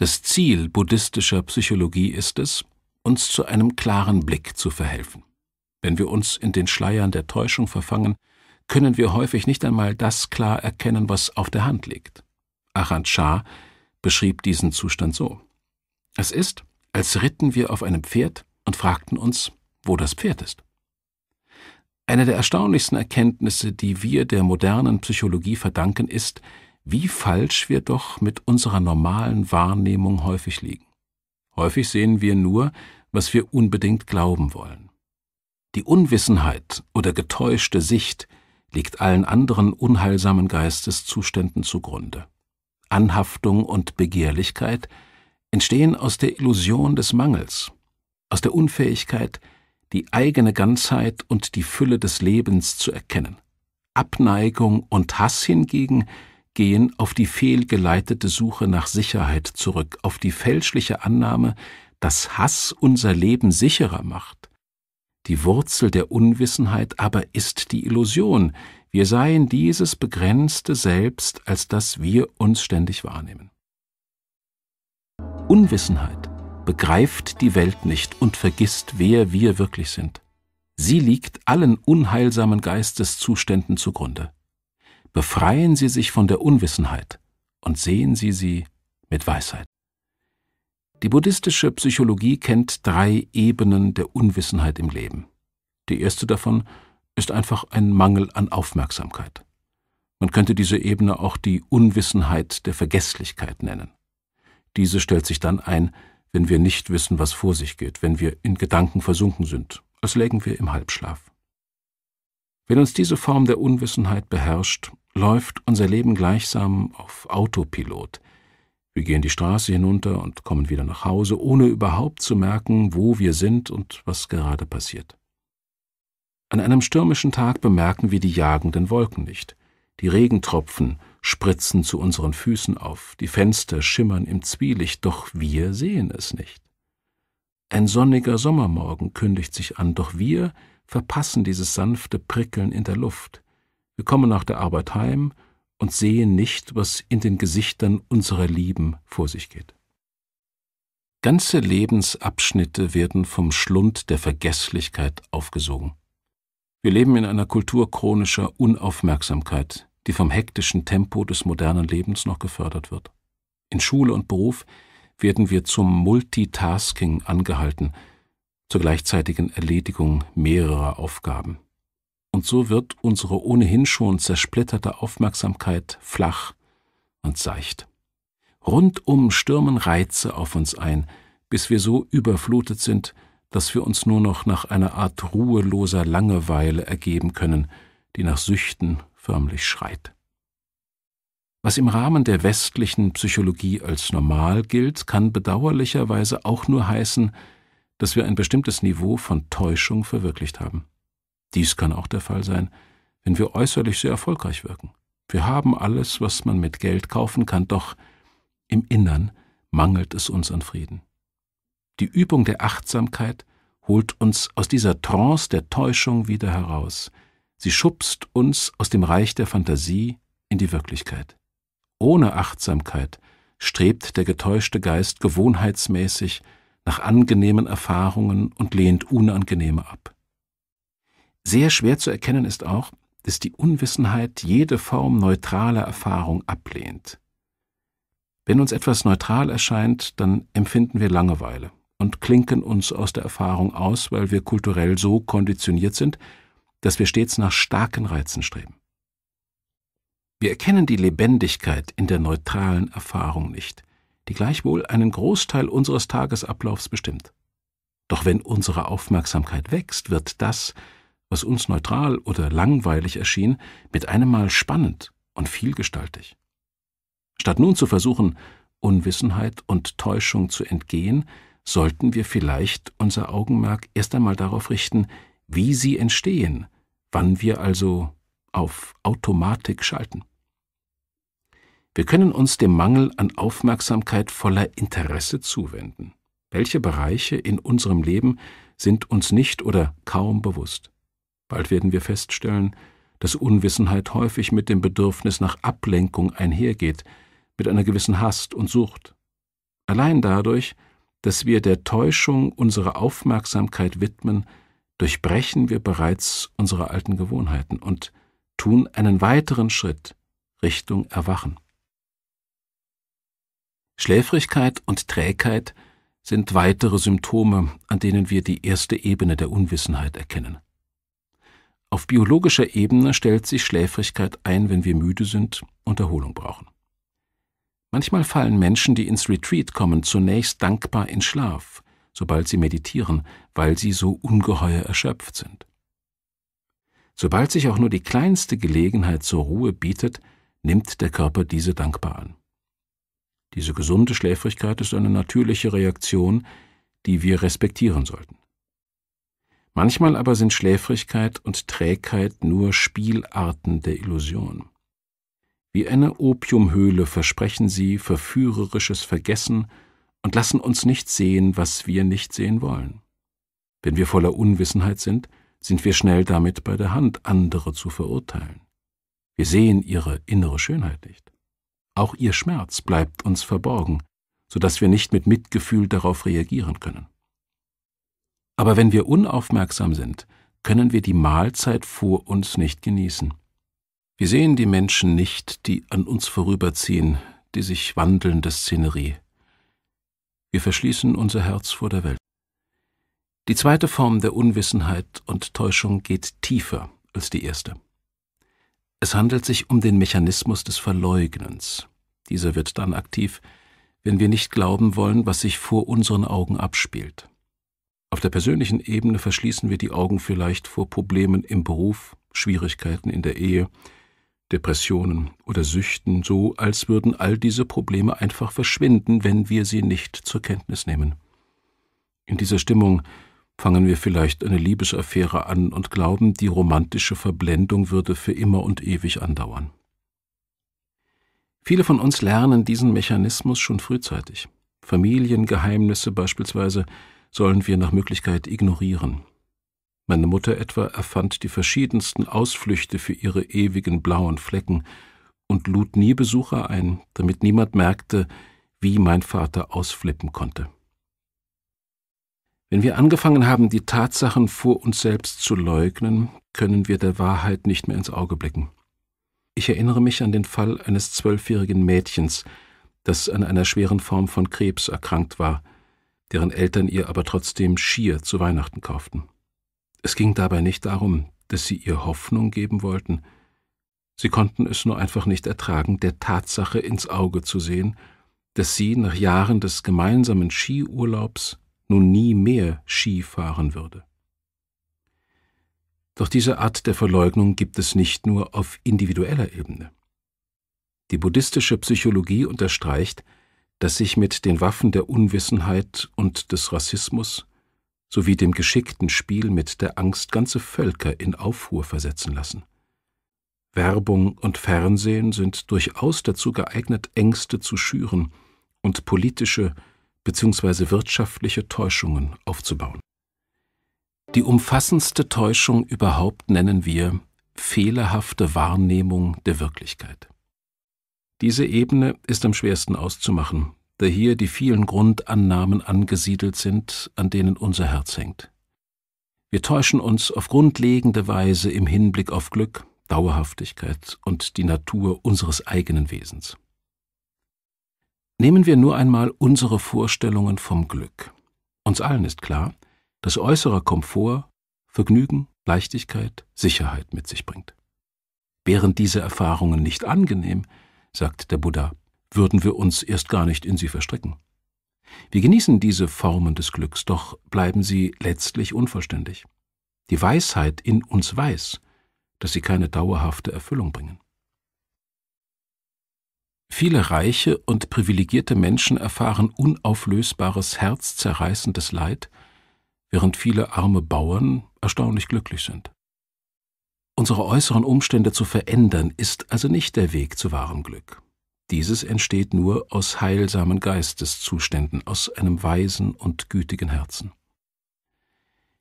Das Ziel buddhistischer Psychologie ist es, uns zu einem klaren Blick zu verhelfen. Wenn wir uns in den Schleiern der Täuschung verfangen, können wir häufig nicht einmal das klar erkennen, was auf der Hand liegt. Arant Shah beschrieb diesen Zustand so. Es ist, als ritten wir auf einem Pferd und fragten uns, wo das Pferd ist. Eine der erstaunlichsten Erkenntnisse, die wir der modernen Psychologie verdanken, ist, wie falsch wir doch mit unserer normalen Wahrnehmung häufig liegen. Häufig sehen wir nur, was wir unbedingt glauben wollen. Die Unwissenheit oder getäuschte Sicht liegt allen anderen unheilsamen Geisteszuständen zugrunde. Anhaftung und Begehrlichkeit entstehen aus der Illusion des Mangels, aus der Unfähigkeit, die eigene Ganzheit und die Fülle des Lebens zu erkennen. Abneigung und Hass hingegen gehen auf die fehlgeleitete Suche nach Sicherheit zurück, auf die fälschliche Annahme, dass Hass unser Leben sicherer macht. Die Wurzel der Unwissenheit aber ist die Illusion, wir seien dieses begrenzte Selbst, als dass wir uns ständig wahrnehmen. Unwissenheit begreift die Welt nicht und vergisst, wer wir wirklich sind. Sie liegt allen unheilsamen Geisteszuständen zugrunde befreien Sie sich von der Unwissenheit und sehen Sie sie mit Weisheit. Die buddhistische Psychologie kennt drei Ebenen der Unwissenheit im Leben. Die erste davon ist einfach ein Mangel an Aufmerksamkeit. Man könnte diese Ebene auch die Unwissenheit der Vergesslichkeit nennen. Diese stellt sich dann ein, wenn wir nicht wissen, was vor sich geht, wenn wir in Gedanken versunken sind, als lägen wir im Halbschlaf. Wenn uns diese Form der Unwissenheit beherrscht, läuft unser Leben gleichsam auf Autopilot. Wir gehen die Straße hinunter und kommen wieder nach Hause, ohne überhaupt zu merken, wo wir sind und was gerade passiert. An einem stürmischen Tag bemerken wir die jagenden Wolken nicht. Die Regentropfen spritzen zu unseren Füßen auf, die Fenster schimmern im Zwielicht, doch wir sehen es nicht. Ein sonniger Sommermorgen kündigt sich an, doch wir verpassen dieses sanfte Prickeln in der Luft. Wir kommen nach der Arbeit heim und sehen nicht, was in den Gesichtern unserer Lieben vor sich geht. Ganze Lebensabschnitte werden vom Schlund der Vergesslichkeit aufgesogen. Wir leben in einer Kultur chronischer Unaufmerksamkeit, die vom hektischen Tempo des modernen Lebens noch gefördert wird. In Schule und Beruf werden wir zum Multitasking angehalten, zur gleichzeitigen Erledigung mehrerer Aufgaben. Und so wird unsere ohnehin schon zersplitterte Aufmerksamkeit flach und seicht. Rundum stürmen Reize auf uns ein, bis wir so überflutet sind, dass wir uns nur noch nach einer Art ruheloser Langeweile ergeben können, die nach Süchten förmlich schreit. Was im Rahmen der westlichen Psychologie als normal gilt, kann bedauerlicherweise auch nur heißen, dass wir ein bestimmtes Niveau von Täuschung verwirklicht haben. Dies kann auch der Fall sein, wenn wir äußerlich sehr erfolgreich wirken. Wir haben alles, was man mit Geld kaufen kann, doch im Innern mangelt es uns an Frieden. Die Übung der Achtsamkeit holt uns aus dieser Trance der Täuschung wieder heraus. Sie schubst uns aus dem Reich der Fantasie in die Wirklichkeit. Ohne Achtsamkeit strebt der getäuschte Geist gewohnheitsmäßig nach angenehmen Erfahrungen und lehnt unangenehme ab. Sehr schwer zu erkennen ist auch, dass die Unwissenheit jede Form neutraler Erfahrung ablehnt. Wenn uns etwas neutral erscheint, dann empfinden wir Langeweile und klinken uns aus der Erfahrung aus, weil wir kulturell so konditioniert sind, dass wir stets nach starken Reizen streben. Wir erkennen die Lebendigkeit in der neutralen Erfahrung nicht, die gleichwohl einen Großteil unseres Tagesablaufs bestimmt. Doch wenn unsere Aufmerksamkeit wächst, wird das, was uns neutral oder langweilig erschien, mit einem Mal spannend und vielgestaltig. Statt nun zu versuchen, Unwissenheit und Täuschung zu entgehen, sollten wir vielleicht unser Augenmerk erst einmal darauf richten, wie sie entstehen, wann wir also auf Automatik schalten. Wir können uns dem Mangel an Aufmerksamkeit voller Interesse zuwenden. Welche Bereiche in unserem Leben sind uns nicht oder kaum bewusst? Bald werden wir feststellen, dass Unwissenheit häufig mit dem Bedürfnis nach Ablenkung einhergeht, mit einer gewissen Hast und Sucht. Allein dadurch, dass wir der Täuschung unsere Aufmerksamkeit widmen, durchbrechen wir bereits unsere alten Gewohnheiten und tun einen weiteren Schritt Richtung Erwachen. Schläfrigkeit und Trägheit sind weitere Symptome, an denen wir die erste Ebene der Unwissenheit erkennen. Auf biologischer Ebene stellt sich Schläfrigkeit ein, wenn wir müde sind und Erholung brauchen. Manchmal fallen Menschen, die ins Retreat kommen, zunächst dankbar in Schlaf, sobald sie meditieren, weil sie so ungeheuer erschöpft sind. Sobald sich auch nur die kleinste Gelegenheit zur Ruhe bietet, nimmt der Körper diese dankbar an. Diese gesunde Schläfrigkeit ist eine natürliche Reaktion, die wir respektieren sollten. Manchmal aber sind Schläfrigkeit und Trägheit nur Spielarten der Illusion. Wie eine Opiumhöhle versprechen sie verführerisches Vergessen und lassen uns nicht sehen, was wir nicht sehen wollen. Wenn wir voller Unwissenheit sind, sind wir schnell damit bei der Hand, andere zu verurteilen. Wir sehen ihre innere Schönheit nicht. Auch ihr Schmerz bleibt uns verborgen, so dass wir nicht mit Mitgefühl darauf reagieren können. Aber wenn wir unaufmerksam sind, können wir die Mahlzeit vor uns nicht genießen. Wir sehen die Menschen nicht, die an uns vorüberziehen, die sich wandelnde Szenerie. Wir verschließen unser Herz vor der Welt. Die zweite Form der Unwissenheit und Täuschung geht tiefer als die erste. Es handelt sich um den Mechanismus des Verleugnens. Dieser wird dann aktiv, wenn wir nicht glauben wollen, was sich vor unseren Augen abspielt. Auf der persönlichen Ebene verschließen wir die Augen vielleicht vor Problemen im Beruf, Schwierigkeiten in der Ehe, Depressionen oder Süchten, so als würden all diese Probleme einfach verschwinden, wenn wir sie nicht zur Kenntnis nehmen. In dieser Stimmung fangen wir vielleicht eine Liebesaffäre an und glauben, die romantische Verblendung würde für immer und ewig andauern. Viele von uns lernen diesen Mechanismus schon frühzeitig. Familiengeheimnisse beispielsweise sollen wir nach Möglichkeit ignorieren. Meine Mutter etwa erfand die verschiedensten Ausflüchte für ihre ewigen blauen Flecken und lud nie Besucher ein, damit niemand merkte, wie mein Vater ausflippen konnte. Wenn wir angefangen haben, die Tatsachen vor uns selbst zu leugnen, können wir der Wahrheit nicht mehr ins Auge blicken. Ich erinnere mich an den Fall eines zwölfjährigen Mädchens, das an einer schweren Form von Krebs erkrankt war deren Eltern ihr aber trotzdem Skier zu Weihnachten kauften. Es ging dabei nicht darum, dass sie ihr Hoffnung geben wollten, sie konnten es nur einfach nicht ertragen, der Tatsache ins Auge zu sehen, dass sie nach Jahren des gemeinsamen Skiurlaubs nun nie mehr Ski fahren würde. Doch diese Art der Verleugnung gibt es nicht nur auf individueller Ebene. Die buddhistische Psychologie unterstreicht, das sich mit den Waffen der Unwissenheit und des Rassismus sowie dem geschickten Spiel mit der Angst ganze Völker in Aufruhr versetzen lassen. Werbung und Fernsehen sind durchaus dazu geeignet, Ängste zu schüren und politische bzw. wirtschaftliche Täuschungen aufzubauen. Die umfassendste Täuschung überhaupt nennen wir fehlerhafte Wahrnehmung der Wirklichkeit. Diese Ebene ist am schwersten auszumachen, da hier die vielen Grundannahmen angesiedelt sind, an denen unser Herz hängt. Wir täuschen uns auf grundlegende Weise im Hinblick auf Glück, Dauerhaftigkeit und die Natur unseres eigenen Wesens. Nehmen wir nur einmal unsere Vorstellungen vom Glück. Uns allen ist klar, dass äußerer Komfort, Vergnügen, Leichtigkeit, Sicherheit mit sich bringt. Wären diese Erfahrungen nicht angenehm, sagt der Buddha, würden wir uns erst gar nicht in sie verstricken. Wir genießen diese Formen des Glücks, doch bleiben sie letztlich unvollständig. Die Weisheit in uns weiß, dass sie keine dauerhafte Erfüllung bringen. Viele reiche und privilegierte Menschen erfahren unauflösbares, herzzerreißendes Leid, während viele arme Bauern erstaunlich glücklich sind. Unsere äußeren Umstände zu verändern, ist also nicht der Weg zu wahrem Glück. Dieses entsteht nur aus heilsamen Geisteszuständen, aus einem weisen und gütigen Herzen.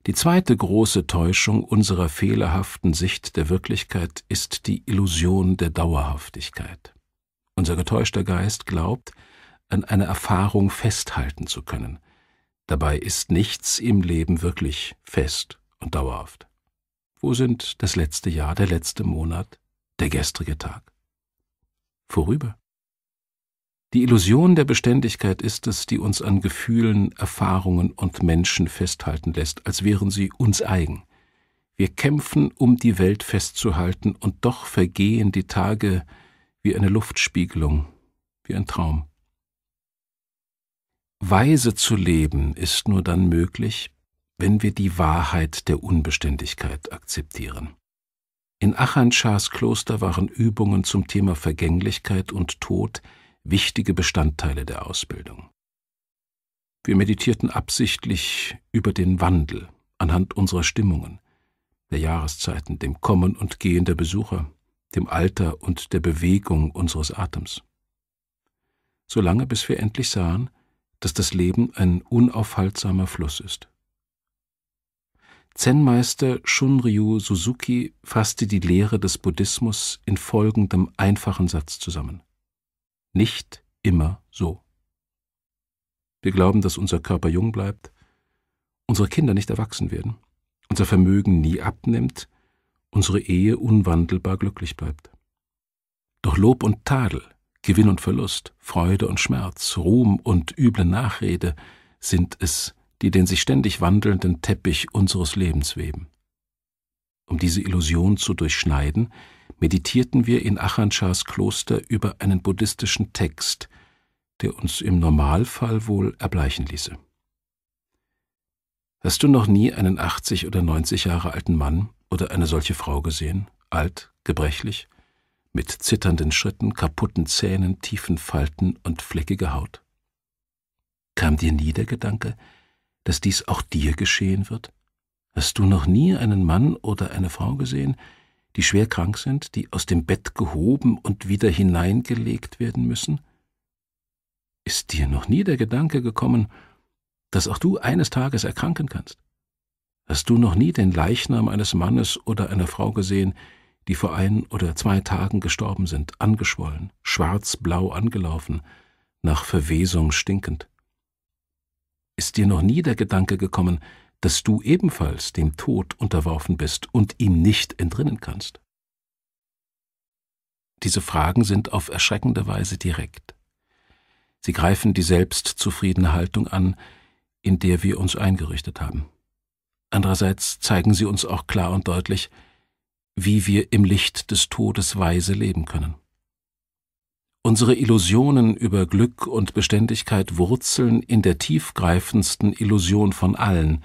Die zweite große Täuschung unserer fehlerhaften Sicht der Wirklichkeit ist die Illusion der Dauerhaftigkeit. Unser getäuschter Geist glaubt, an einer Erfahrung festhalten zu können. Dabei ist nichts im Leben wirklich fest und dauerhaft. Wo sind das letzte Jahr, der letzte Monat, der gestrige Tag? Vorüber. Die Illusion der Beständigkeit ist es, die uns an Gefühlen, Erfahrungen und Menschen festhalten lässt, als wären sie uns eigen. Wir kämpfen, um die Welt festzuhalten, und doch vergehen die Tage wie eine Luftspiegelung, wie ein Traum. Weise zu leben ist nur dann möglich, wenn wir die Wahrheit der Unbeständigkeit akzeptieren. In Achanschars Kloster waren Übungen zum Thema Vergänglichkeit und Tod wichtige Bestandteile der Ausbildung. Wir meditierten absichtlich über den Wandel anhand unserer Stimmungen, der Jahreszeiten, dem Kommen und Gehen der Besucher, dem Alter und der Bewegung unseres Atems. Solange bis wir endlich sahen, dass das Leben ein unaufhaltsamer Fluss ist. Zen-Meister Shunryu Suzuki fasste die Lehre des Buddhismus in folgendem einfachen Satz zusammen. Nicht immer so. Wir glauben, dass unser Körper jung bleibt, unsere Kinder nicht erwachsen werden, unser Vermögen nie abnimmt, unsere Ehe unwandelbar glücklich bleibt. Doch Lob und Tadel, Gewinn und Verlust, Freude und Schmerz, Ruhm und üble Nachrede sind es, die den sich ständig wandelnden Teppich unseres Lebens weben. Um diese Illusion zu durchschneiden, meditierten wir in Achanshas Kloster über einen buddhistischen Text, der uns im Normalfall wohl erbleichen ließe. Hast du noch nie einen 80 oder 90 Jahre alten Mann oder eine solche Frau gesehen, alt, gebrechlich, mit zitternden Schritten, kaputten Zähnen, tiefen Falten und fleckiger Haut? Kam dir nie der Gedanke, dass dies auch dir geschehen wird? Hast du noch nie einen Mann oder eine Frau gesehen, die schwer krank sind, die aus dem Bett gehoben und wieder hineingelegt werden müssen? Ist dir noch nie der Gedanke gekommen, dass auch du eines Tages erkranken kannst? Hast du noch nie den Leichnam eines Mannes oder einer Frau gesehen, die vor ein oder zwei Tagen gestorben sind, angeschwollen, schwarz-blau angelaufen, nach Verwesung stinkend? ist dir noch nie der Gedanke gekommen, dass du ebenfalls dem Tod unterworfen bist und ihm nicht entrinnen kannst? Diese Fragen sind auf erschreckende Weise direkt. Sie greifen die selbstzufriedene Haltung an, in der wir uns eingerichtet haben. Andererseits zeigen sie uns auch klar und deutlich, wie wir im Licht des Todes weise leben können. Unsere Illusionen über Glück und Beständigkeit wurzeln in der tiefgreifendsten Illusion von allen,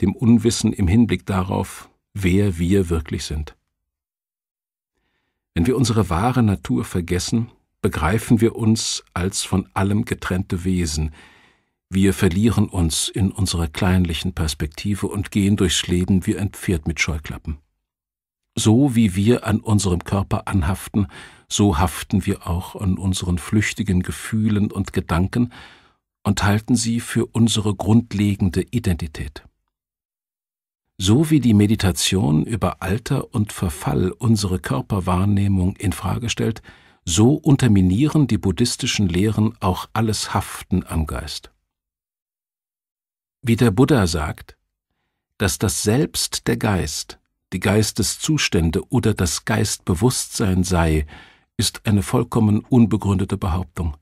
dem Unwissen im Hinblick darauf, wer wir wirklich sind. Wenn wir unsere wahre Natur vergessen, begreifen wir uns als von allem getrennte Wesen, wir verlieren uns in unserer kleinlichen Perspektive und gehen durchs Leben wie ein Pferd mit Scheuklappen. So wie wir an unserem Körper anhaften, so haften wir auch an unseren flüchtigen Gefühlen und Gedanken und halten sie für unsere grundlegende Identität. So wie die Meditation über Alter und Verfall unsere Körperwahrnehmung in Frage stellt, so unterminieren die buddhistischen Lehren auch alles Haften am Geist. Wie der Buddha sagt, dass das Selbst der Geist die Geisteszustände oder das Geistbewusstsein sei, ist eine vollkommen unbegründete Behauptung.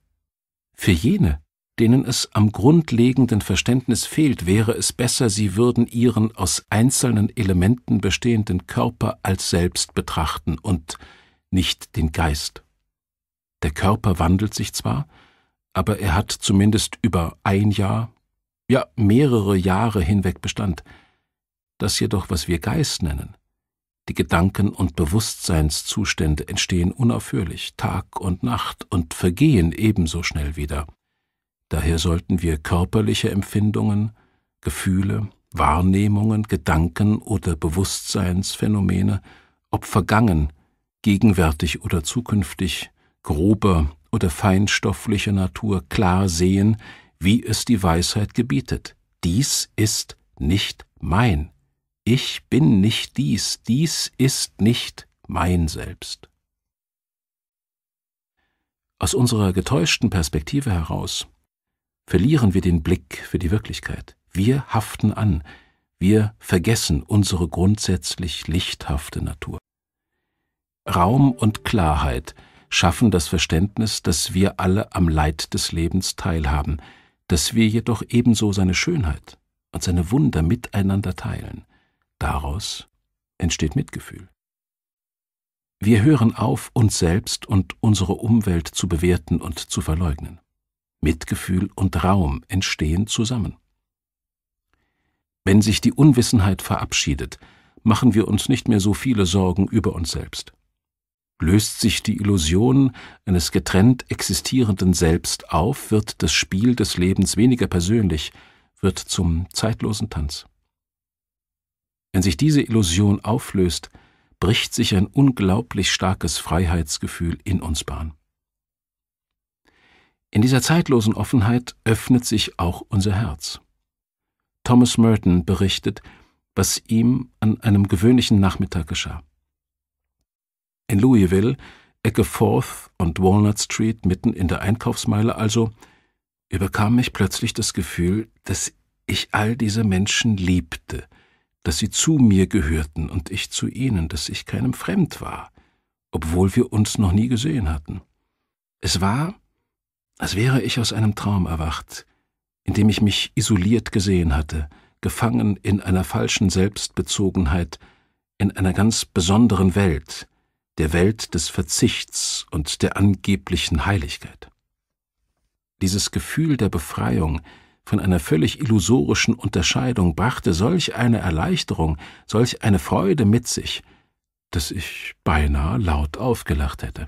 Für jene, denen es am grundlegenden Verständnis fehlt, wäre es besser, sie würden ihren aus einzelnen Elementen bestehenden Körper als selbst betrachten und nicht den Geist. Der Körper wandelt sich zwar, aber er hat zumindest über ein Jahr, ja mehrere Jahre hinweg Bestand, das jedoch, was wir Geist nennen, die Gedanken und Bewusstseinszustände entstehen unaufhörlich, Tag und Nacht, und vergehen ebenso schnell wieder. Daher sollten wir körperliche Empfindungen, Gefühle, Wahrnehmungen, Gedanken oder Bewusstseinsphänomene, ob vergangen, gegenwärtig oder zukünftig, grober oder feinstofflicher Natur klar sehen, wie es die Weisheit gebietet. Dies ist nicht mein. Ich bin nicht dies, dies ist nicht mein Selbst. Aus unserer getäuschten Perspektive heraus verlieren wir den Blick für die Wirklichkeit. Wir haften an, wir vergessen unsere grundsätzlich lichthafte Natur. Raum und Klarheit schaffen das Verständnis, dass wir alle am Leid des Lebens teilhaben, dass wir jedoch ebenso seine Schönheit und seine Wunder miteinander teilen. Daraus entsteht Mitgefühl. Wir hören auf, uns selbst und unsere Umwelt zu bewerten und zu verleugnen. Mitgefühl und Raum entstehen zusammen. Wenn sich die Unwissenheit verabschiedet, machen wir uns nicht mehr so viele Sorgen über uns selbst. Löst sich die Illusion eines getrennt existierenden Selbst auf, wird das Spiel des Lebens weniger persönlich, wird zum zeitlosen Tanz. Wenn sich diese Illusion auflöst, bricht sich ein unglaublich starkes Freiheitsgefühl in uns Bahn. In dieser zeitlosen Offenheit öffnet sich auch unser Herz. Thomas Merton berichtet, was ihm an einem gewöhnlichen Nachmittag geschah. In Louisville, Ecke Fourth und Walnut Street mitten in der Einkaufsmeile also, überkam mich plötzlich das Gefühl, dass ich all diese Menschen liebte dass sie zu mir gehörten und ich zu ihnen, dass ich keinem fremd war, obwohl wir uns noch nie gesehen hatten. Es war, als wäre ich aus einem Traum erwacht, in dem ich mich isoliert gesehen hatte, gefangen in einer falschen Selbstbezogenheit, in einer ganz besonderen Welt, der Welt des Verzichts und der angeblichen Heiligkeit. Dieses Gefühl der Befreiung, von einer völlig illusorischen Unterscheidung brachte solch eine Erleichterung, solch eine Freude mit sich, dass ich beinahe laut aufgelacht hätte.